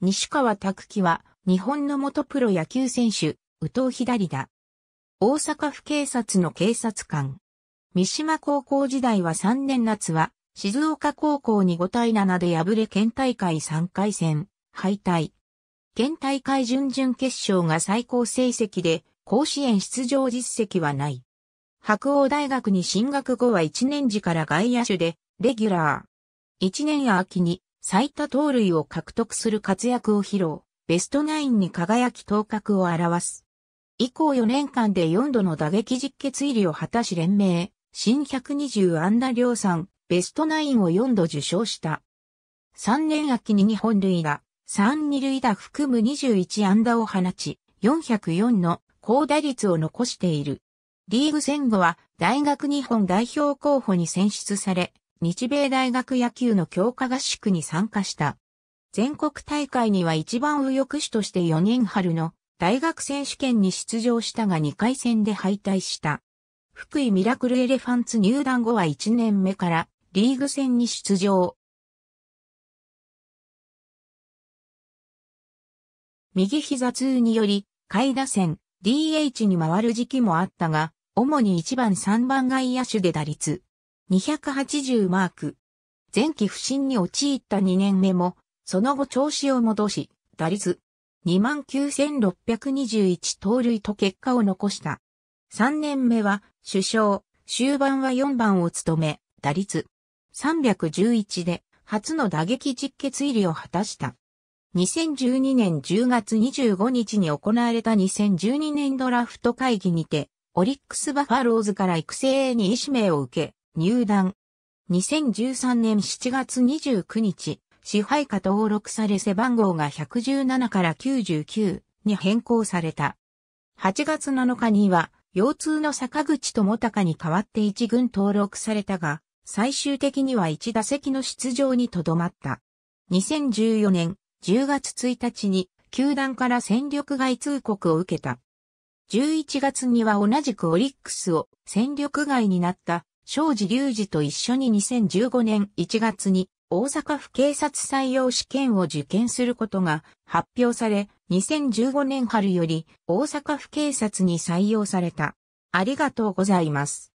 西川拓樹は、日本の元プロ野球選手、宇藤左だ。大阪府警察の警察官。三島高校時代は3年夏は、静岡高校に5対7で敗れ県大会3回戦、敗退。県大会準々決勝が最高成績で、甲子園出場実績はない。白鴎大学に進学後は1年時から外野手で、レギュラー。1年秋に最多盗塁を獲得する活躍を披露、ベストナインに輝き頭角を表す。以降4年間で4度の打撃実決入りを果たし連盟、新120安打量産、ベストナインを4度受賞した。3年秋に2本塁打、3二塁打含む21安打を放ち、404の高打率を残している。リーグ戦後は大学日本代表候補に選出され、日米大学野球の強化合宿に参加した。全国大会には一番右翼手として4年春の大学選手権に出場したが2回戦で敗退した。福井ミラクルエレファンツ入団後は1年目からリーグ戦に出場。右膝痛により、下位打線 DH に回る時期もあったが、主に1番3番外野手で打率280マーク。前期不振に陥った2年目も、その後調子を戻し、打率29,621盗塁と結果を残した。3年目は、首相、終盤は4番を務め、打率311で、初の打撃実決入りを果たした。2012年10月25日に行われた2012年ドラフト会議にて、オリックスバファローズから育成に意指名を受け、入団。2013年7月29日、支配下登録され背番号が117から99に変更された。8月7日には、腰痛の坂口智隆に代わって一軍登録されたが、最終的には一打席の出場にとどまった。2014年10月1日に、球団から戦力外通告を受けた。11月には同じくオリックスを戦力外になった庄司隆二と一緒に2015年1月に大阪府警察採用試験を受験することが発表され、2015年春より大阪府警察に採用された。ありがとうございます。